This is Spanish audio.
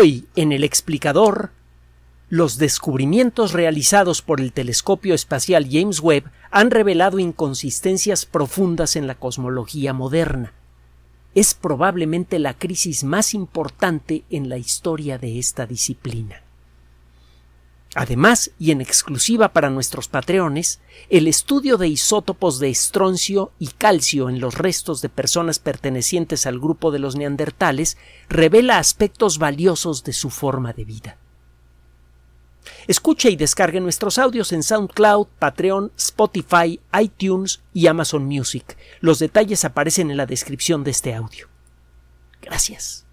Hoy, en el explicador, los descubrimientos realizados por el telescopio espacial James Webb han revelado inconsistencias profundas en la cosmología moderna. Es probablemente la crisis más importante en la historia de esta disciplina. Además, y en exclusiva para nuestros patreones, el estudio de isótopos de estroncio y calcio en los restos de personas pertenecientes al grupo de los neandertales revela aspectos valiosos de su forma de vida. Escuche y descargue nuestros audios en SoundCloud, Patreon, Spotify, iTunes y Amazon Music. Los detalles aparecen en la descripción de este audio. Gracias.